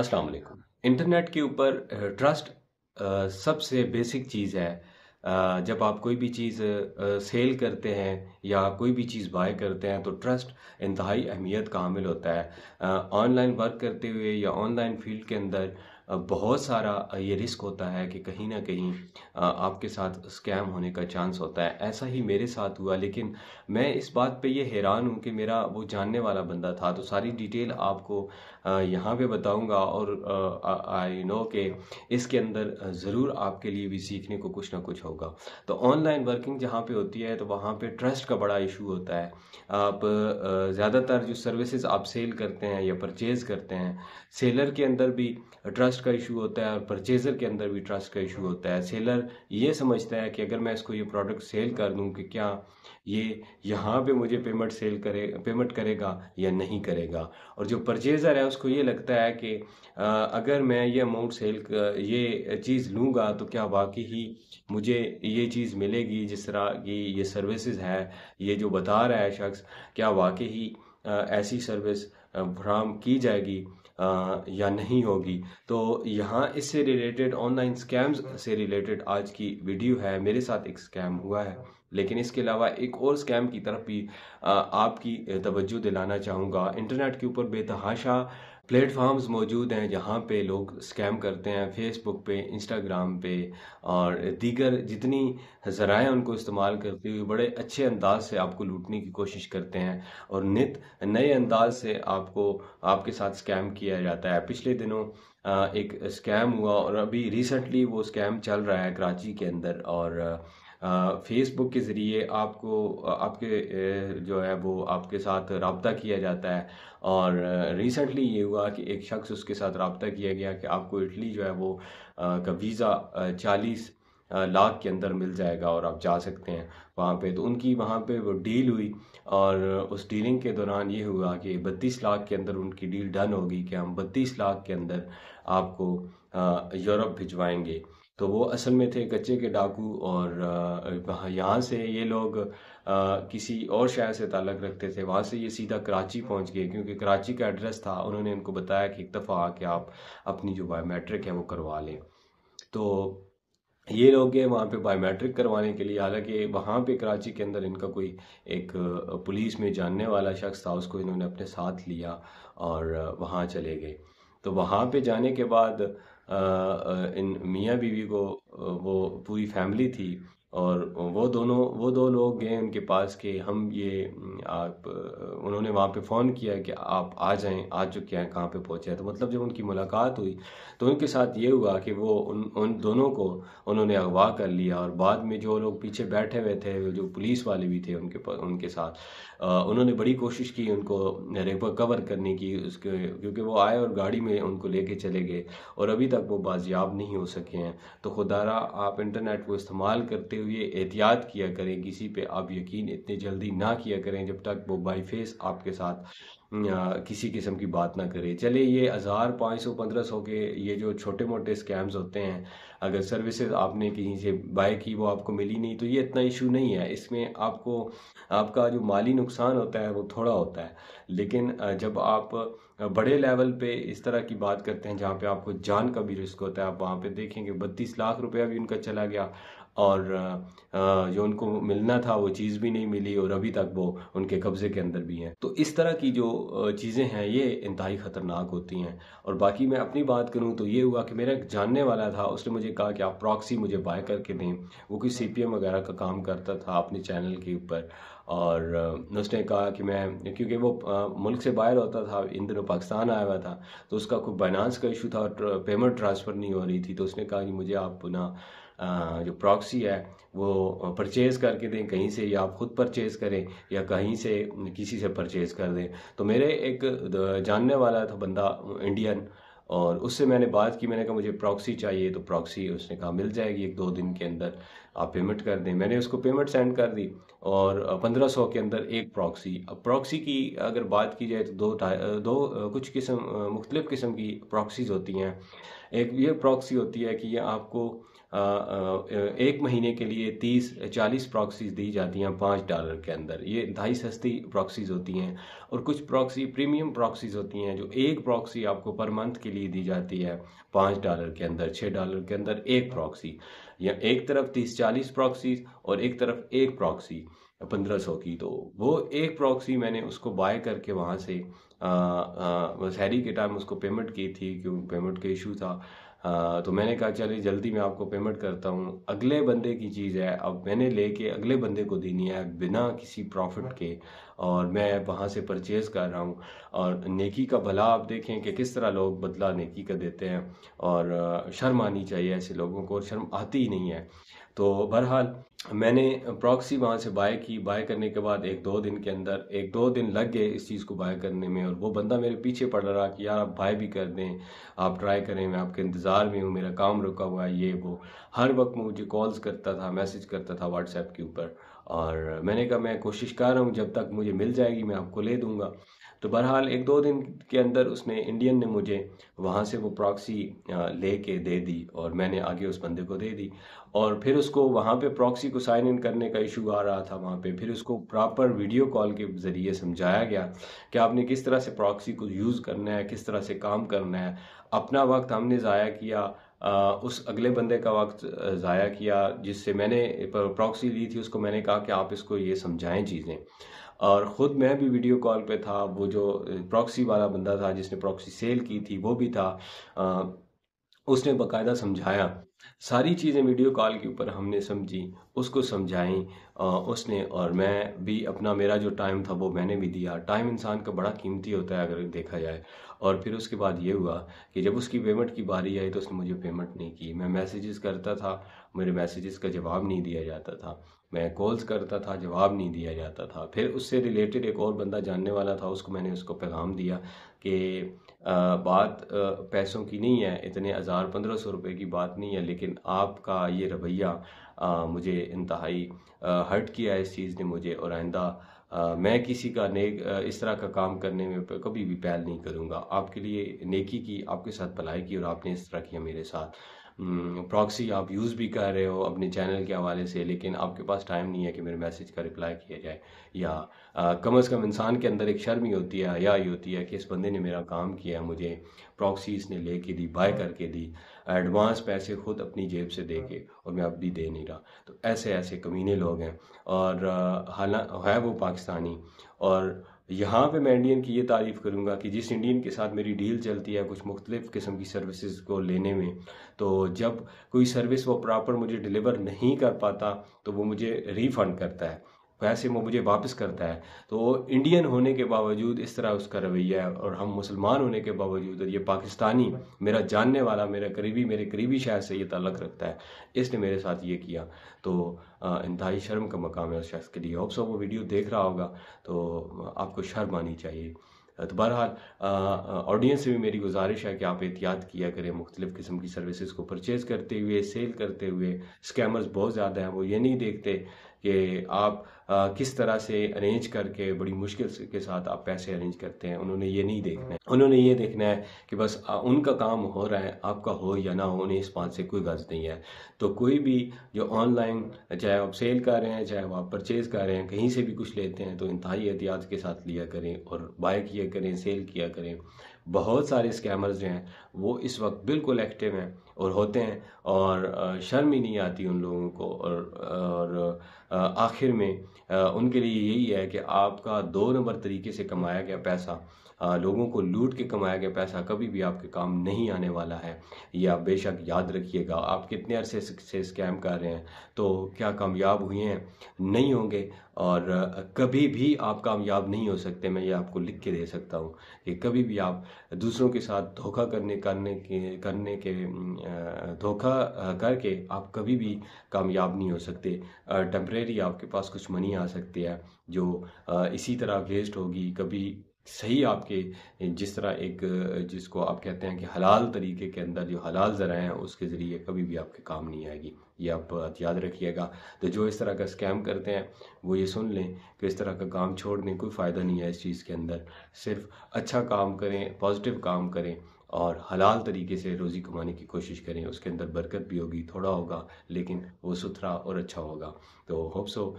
अस्सलाम वालेकुम इंटरनेट के ऊपर ट्रस्ट सबसे बेसिक चीज़ है जब आप कोई भी चीज़ सेल करते हैं या कोई भी चीज़ बाय करते हैं तो ट्रस्ट इंतहाई अहमियत का हामिल होता है ऑनलाइन वर्क करते हुए या ऑनलाइन फील्ड के अंदर बहुत सारा ये रिस्क होता है कि कहीं ना कहीं आपके साथ स्कैम होने का चांस होता है ऐसा ही मेरे साथ हुआ लेकिन मैं इस बात पे ये हैरान हूँ कि मेरा वो जानने वाला बंदा था तो सारी डिटेल आपको यहाँ पे बताऊँगा और आई नो कि इसके अंदर ज़रूर आपके लिए भी सीखने को कुछ ना कुछ होगा तो ऑनलाइन वर्किंग जहाँ पर होती है तो वहाँ पर ट्रस्ट का बड़ा इशू होता है आप ज़्यादातर जो सर्विसज आप सेल करते हैं या परचेज़ करते हैं सेलर के अंदर भी ट्रस्ट ट्रस्ट का इशू होता है और परचेज़र के अंदर भी ट्रस्ट का इशू होता है सेलर ये समझता है कि अगर मैं इसको ये प्रोडक्ट सेल कर दूँ कि क्या ये यहाँ पे मुझे पेमेंट सेल करे पेमेंट करेगा या नहीं करेगा और जो परचेज़र है उसको ये लगता है कि अगर मैं ये अमाउंट सेल ये चीज़ लूँगा तो क्या वाकई ही मुझे ये चीज़ मिलेगी जिस तरह की ये सर्विसेज है ये जो बता रहा है शख्स क्या वाकई ही ऐसी सर्विस फ्राहम की जाएगी आ, या नहीं होगी तो यहाँ इससे रिलेटेड ऑनलाइन स्कैम्स से रिलेटेड आज की वीडियो है मेरे साथ एक स्कैम हुआ है लेकिन इसके अलावा एक और स्कैम की तरफ भी आ, आपकी तवज्जो दिलाना चाहूँगा इंटरनेट के ऊपर बेतहाशा प्लेटफॉर्म्स मौजूद हैं जहाँ पे लोग स्कैम करते हैं फेसबुक पे इंस्टाग्राम पे और दीगर जितनी ज़राएँ उनको इस्तेमाल करते हुए बड़े अच्छे अंदाज से आपको लूटने की कोशिश करते हैं और नित नए अंदाज से आपको आपके साथ स्कैम किया जाता है पिछले दिनों एक स्कैम हुआ और अभी रिसेंटली वो स्कैम चल रहा है कराची के अंदर और फेसबुक के ज़रिए आपको आपके जो है वो आपके साथ रबता किया जाता है और रिसेंटली ये हुआ हुआ कि एक शख्स उसके साथ रबता किया गया कि आपको इटली जो है वो का वीज़ा चालीस लाख के अंदर मिल जाएगा और आप जा सकते हैं वहाँ पे तो उनकी वहाँ पे वो डील हुई और उस डीलिंग के दौरान ये हुआ कि बत्तीस लाख के अंदर उनकी डील डन होगी कि हम बत्तीस लाख के अंदर आपको यूरोप भिजवाएंगे तो वो असल में थे कच्चे के डाकू और यहाँ से ये लोग आ, किसी और शहर से ताल्लक़ रखते थे वहाँ से ये सीधा कराची पहुँच गए क्योंकि कराची का एड्रेस था उन्होंने उनको बताया कि एक दफ़ा आके आप अपनी जो बायोमेट्रिक है वो करवा लें तो ये लोग गए वहाँ पे बायोमेट्रिक करवाने के लिए हालांकि वहाँ पे कराची के अंदर इनका कोई एक पुलिस में जानने वाला शख्स था उसको इन्होंने अपने साथ लिया और वहाँ चले गए तो वहाँ पे जाने के बाद इन मियाँ बीवी को वो पूरी फैमिली थी और वो दोनों वो दो लोग गए उनके पास कि हम ये आप उन्होंने वहाँ पे फ़ोन किया कि आप आ जाएं आ चुके हैं कहाँ पे पहुँचे हैं तो मतलब जब उनकी मुलाकात हुई तो उनके साथ ये हुआ कि वो उन उन दोनों को उन्होंने अगवा कर लिया और बाद में जो लोग पीछे बैठे हुए थे जो पुलिस वाले भी थे उनके उनके साथ उन्होंने बड़ी कोशिश की उनको कवर करने की उसके क्योंकि वो आए और गाड़ी में उनको ले चले गए और अभी तक वो बाजियाब नहीं हो सके हैं तो खुदारा आप इंटरनेट को इस्तेमाल करते हुए हुए एहतियात किया करें किसी पे आप यकीन इतने जल्दी ना किया करें जब तक वो बाई फेस आपके साथ हाँ। किसी किस्म की बात ना करे चले ये हज़ार पाँच सौ पंद्रह सौ के ये जो छोटे मोटे स्कैम्स होते हैं अगर सर्विसेज आपने कहीं से बाय की वो आपको मिली नहीं तो ये इतना इशू नहीं है इसमें आपको आपका जो माली नुकसान होता है वो थोड़ा होता है लेकिन जब आप बड़े लेवल पे इस तरह की बात करते हैं जहाँ पे आपको जान का भी रिस्क होता है आप वहाँ पे देखेंगे बत्तीस लाख रुपया भी उनका चला गया और जो उनको मिलना था वो चीज़ भी नहीं मिली और अभी तक वो उनके कब्ज़े के अंदर भी हैं तो इस तरह की जो चीज़ें हैं ये इंतहाई ख़तरनाक होती हैं और बाकी मैं अपनी बात करूँ तो ये हुआ कि मेरा एक जानने वाला था उसने मुझे कहा कि आप प्रॉक्सी मुझे बाय करके दें वो कोई सी वगैरह का काम करता था अपने चैनल के ऊपर और उसने कहा कि मैं क्योंकि वो मुल्क से बाहर होता था इन दिनों पाकिस्तान आया हुआ था तो उसका कोई बाइनांस का इशू था पेमेंट ट्रांसफ़र नहीं हो रही थी तो उसने कहा कि मुझे आप ना जो प्रॉक्सी है वो परचेज़ करके दें कहीं से या आप ख़ुद परचेज़ करें या कहीं से किसी से परचेज़ कर दें तो मेरे एक जानने वाला था बंदा इंडियन और उससे मैंने बात की मैंने कहा मुझे प्रॉक्सी चाहिए तो प्रॉक्सी उसने कहा मिल जाएगी एक दो दिन के अंदर आप पेमेंट कर दें मैंने उसको पेमेंट सेंड कर दी और पंद्रह सौ के अंदर एक प्रॉक्सी अब प्रॉक्सी की अगर बात की जाए तो दो दो कुछ किस्म मुख्तलिफ़ किस्म की प्रॉक्सीज़ होती हैं एक ये प्रॉक्सी होती है कि ये आपको आ, आ, एक महीने के लिए तीस चालीस प्रॉक्सीज दी जाती हैं पाँच डॉलर के अंदर ये ढाई सस्ती प्रॉक्सीज होती हैं और कुछ प्रॉक्सी प्रीमियम प्रॉक्सीज होती हैं जो एक प्रॉक्सी आपको पर मंथ के लिए दी जाती है पाँच डॉलर के अंदर छः डॉलर के अंदर एक प्रॉक्सी या एक तरफ तीस चालीस प्रॉक्सीज और एक तरफ एक प्रॉक्सी पंद्रह सौ की तो वो एक प्रॉक्सी मैंने उसको बाय करके वहाँ से शहरी के टाइम उसको पेमेंट की थी क्योंकि पेमेंट का इशू था आ, तो मैंने कहा चलिए जल्दी मैं आपको पेमेंट करता हूँ अगले बंदे की चीज़ है अब मैंने लेके अगले बंदे को देनी है बिना किसी प्रॉफिट के और मैं वहाँ से परचेज़ कर रहा हूँ और नेकी का भला आप देखें कि किस तरह लोग बदला नेकी का देते हैं और शर्म आनी चाहिए ऐसे लोगों को शर्म आती ही नहीं है तो बहरहाल मैंने प्रॉक्सी वहाँ से बाय की बाय करने के बाद एक दो दिन के अंदर एक दो दिन लग गए इस चीज़ को बाय करने में और वो बंदा मेरे पीछे पड़ रहा कि यार आप बाय भी कर दें आप ट्राई करें मैं आपके इंतज़ार में हूँ मेरा काम रुका हुआ है ये वो हर वक्त मुझे कॉल्स करता था मैसेज करता था व्हाट्सएप के ऊपर और मैंने कहा मैं कोशिश कर रहा हूँ जब तक मुझे मिल जाएगी मैं आपको ले दूँगा तो बहरहाल एक दो दिन के अंदर उसने इंडियन ने मुझे वहाँ से वो प्रॉक्सी ले के दे दी और मैंने आगे उस बंदे को दे दी और फिर उसको वहाँ पे प्रॉक्सी को साइन इन करने का इशू आ रहा था वहाँ पे फिर उसको प्रॉपर वीडियो कॉल के ज़रिए समझाया गया कि आपने किस तरह से प्रॉक्सी को यूज़ करना है किस तरह से काम करना है अपना वक्त हमने ज़ाया किया उस अगले बंदे का वक्त ज़ाया किया जिससे मैंने प्रॉक्सी ली थी उसको मैंने कहा कि आप इसको ये समझाएं चीज़ें और ख़ुद मैं भी वीडियो कॉल पे था वो जो प्रॉक्सी वाला बंदा था जिसने प्रॉक्सी सेल की थी वो भी था उसने बाकायदा समझाया सारी चीज़ें वीडियो कॉल के ऊपर हमने समझी उसको समझाई उसने और मैं भी अपना मेरा जो टाइम था वो मैंने भी दिया टाइम इंसान का बड़ा कीमती होता है अगर देखा जाए और फिर उसके बाद ये हुआ कि जब उसकी पेमेंट की बारी आई तो उसने मुझे पेमेंट नहीं की मैं मैसेजेस करता था मेरे मैसेजेस का जवाब नहीं दिया जाता था मैं कॉल्स करता था जवाब नहीं दिया जाता था फिर उससे रिलेटेड एक और बंदा जानने वाला था उसको मैंने उसको पैगाम दिया कि बात पैसों की नहीं है इतने हज़ार पंद्रह सौ रुपये की बात नहीं है लेकिन आपका ये रवैया मुझे इंतहाई हर्ट किया इस चीज़ ने मुझे और आइंदा मैं किसी का नेक इस तरह का काम करने में कभी भी पहल नहीं करूँगा आपके लिए नेकी की आपके साथ भलाई की और आपने इस तरह किया मेरे साथ प्रॉक्सी हम्म, आप यूज़ भी कर रहे हो अपने चैनल के हवाले से लेकिन आपके पास टाइम नहीं है कि मेरे मैसेज का रिप्लाई किया जाए या आ, कम अज़ कम इंसान के अंदर एक शर्म ही होती है या ही होती है कि इस बंदे ने मेरा काम किया मुझे प्रॉक्सी इसने ले के दी बाय करके दी एडवांस पैसे खुद अपनी जेब से दे के और मैं अब भी दे नहीं रहा तो ऐसे ऐसे कमीने लोग हैं और हालां है वो पाकिस्तानी और यहाँ पे मैं इंडियन की ये तारीफ़ करूँगा कि जिस इंडियन के साथ मेरी डील चलती है कुछ मुख्तलिफ़ किस्म की सर्विसेज को लेने में तो जब कोई सर्विस वो प्रॉपर मुझे डिलीवर नहीं कर पाता तो वो मुझे रिफ़ंड करता है वैसे वो मुझे वापस करता है तो इंडियन होने के बावजूद इस तरह उसका रवैया है और हम मुसलमान होने के बावजूद और ये पाकिस्तानी मेरा जानने वाला मेरा करीबी मेरे करीबी शहर से ये तल्लक रखता है इसने मेरे साथ ये किया तो इंतहाई शर्म का मकाम है उस शख्स के लिए होप्स वो वीडियो देख रहा होगा तो आपको शर्म आनी चाहिए तो बहरहाल ऑडियंस से भी मेरी गुजारिश है कि आप एहतियात किया करें मुख्तलिफ़ किस्म की सर्विसेज को परचेज़ करते हुए सेल करते हुए स्कैमर्स बहुत ज़्यादा हैं वो ये नहीं देखते कि आप आ, किस तरह से अरेंज करके बड़ी मुश्किल के साथ आप पैसे अरेंज करते हैं उन्होंने ये नहीं देखना है उन्होंने ये देखना है कि बस आ, उनका काम हो रहा है आपका हो या ना हो उन्हें इस बात से कोई गर्ज नहीं है तो कोई भी जो ऑनलाइन चाहे आप सेल कर रहे हैं चाहे वो आप परचेज़ कर रहे हैं कहीं से भी कुछ लेते हैं तो इंतहाई एहतियात के साथ लिया करें और बाय किया करें सेल किया करें बहुत सारे स्कैमर्स जो हैं वो इस वक्त बिल्कुल एक्टिव हैं और होते हैं और शर्म ही नहीं आती उन लोगों को और आखिर में उनके लिए यही है कि आपका दो नंबर तरीके से कमाया गया पैसा लोगों को लूट के कमाया गया पैसा कभी भी आपके काम नहीं आने वाला है ये आप बेशक याद रखिएगा आप कितने अरसे से स्कैम कर रहे हैं तो क्या कामयाब हुए हैं नहीं होंगे और कभी भी आप कामयाब नहीं हो सकते मैं ये आपको लिख के दे सकता हूँ कि कभी भी आप दूसरों के साथ धोखा करने करने के करने के धोखा करके आप कभी भी कामयाब नहीं हो सकते टेम्परेरी आपके पास कुछ मनी आ सकती है जो इसी तरह वेस्ट होगी कभी सही आपके जिस तरह एक जिसको आप कहते हैं कि हलाल तरीके के अंदर जो हलाल ज़रा हैं उसके ज़रिए कभी भी आपके काम नहीं आएगी ये आप बात याद रखिएगा तो जो इस तरह का स्कैम करते हैं वो ये सुन लें कि इस तरह का काम छोड़ने कोई फ़ायदा नहीं है इस चीज़ के अंदर सिर्फ अच्छा काम करें पॉजिटिव काम करें और हलाल तरीके से रोज़ी कमाने की कोशिश करें उसके अंदर बरकत भी होगी थोड़ा होगा लेकिन वो सुथरा और अच्छा होगा तो होप सो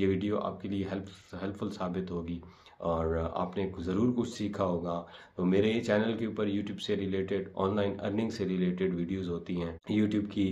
ये वीडियो आपके लिए हेल्प हेल्पफुल साबित होगी और आपने ज़रूर कुछ सीखा होगा तो मेरे चैनल के ऊपर यूट्यूब से रिलेटेड ऑनलाइन अर्निंग से रिलेटेड वीडियोस होती हैं यूट्यूब की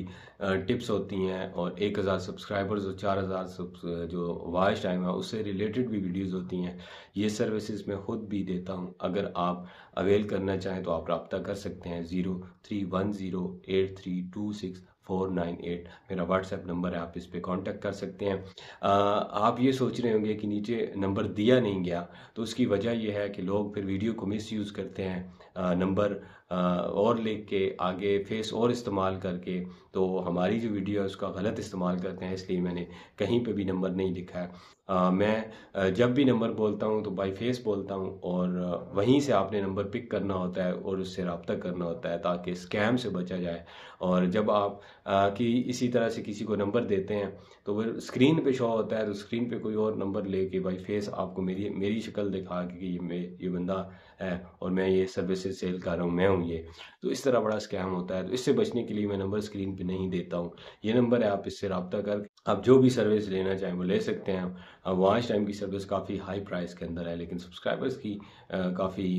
टिप्स होती हैं और एक हज़ार सब्सक्राइबर्स और चार हज़ार जो वॉइस टाइम है उससे रिलेटेड भी वीडियोस होती हैं ये सर्विसेज मैं खुद भी देता हूँ अगर आप अवेल करना चाहें तो आप रबता कर सकते हैं zero three one zero eight three two six four nine eight मेरा व्हाट्सएप नंबर है आप इस पर कॉन्टेक्ट कर सकते हैं आ, आप ये सोच रहे होंगे कि नीचे नंबर दिया नहीं गया तो उसकी वजह यह है कि लोग फिर वीडियो को मिस यूज़ करते हैं नंबर और लिख के आगे फेस और इस्तेमाल करके तो हमारी जो वीडियो है उसका गलत इस्तेमाल करते हैं इसलिए मैंने कहीं पे भी नंबर नहीं लिखा है आ, मैं जब भी नंबर बोलता हूँ तो बाई फेस बोलता हूँ और वहीं से आपने नंबर पिक करना होता है और उससे रबता करना होता है ताकि स्कैम से बचा जाए और जब आप आ, कि इसी तरह से किसी को नंबर देते हैं तो फिर स्क्रीन पे शो होता है तो स्क्रीन पे कोई और नंबर ले के बाई फेस आपको मेरी मेरी शक्ल दिखा के कि ये ये बंदा है और मैं ये सर्विसेज सेल कर रहा हूँ मैं हूँ ये तो इस तरह बड़ा स्कैम होता है तो इससे बचने के लिए मैं नंबर स्क्रीन पर नहीं देता हूँ ये नंबर है आप इससे रबता कर आप जो भी सर्विस लेना चाहें वो ले सकते हैं अब वहाँ टाइम की सर्विस काफ़ी हाई प्राइस के अंदर है लेकिन सब्सक्राइबर्स की काफ़ी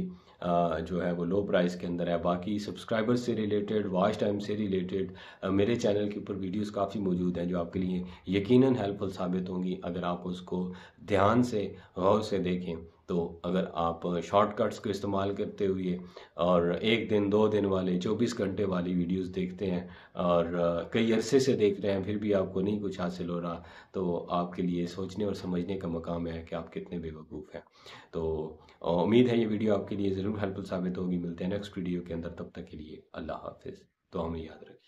जो है वो लो प्राइस के अंदर है बाकी सब्सक्राइबर्स से रिलेटेड वॉच टाइम से रिलेटेड मेरे चैनल के ऊपर वीडियोस काफ़ी मौजूद हैं जो आपके लिए यकीनन हेल्पफुल साबित होंगी अगर आप उसको ध्यान से गौर से देखें तो अगर आप शॉर्टकट्स को इस्तेमाल करते हुए और एक दिन दो दिन वाले चौबीस घंटे वाली वीडियोस देखते हैं और कई अरसे से देख रहे हैं फिर भी आपको नहीं कुछ हासिल हो रहा तो आपके लिए सोचने और समझने का मकाम है कि आप कितने बेवकूफ़ हैं तो उम्मीद है ये वीडियो आपके लिए ज़रूर हेल्पफुल साबित होगी मिलते हैं नेक्स्ट वीडियो के अंदर तब तक के लिए अल्लाह हाफिज़ तो हमें याद रखिए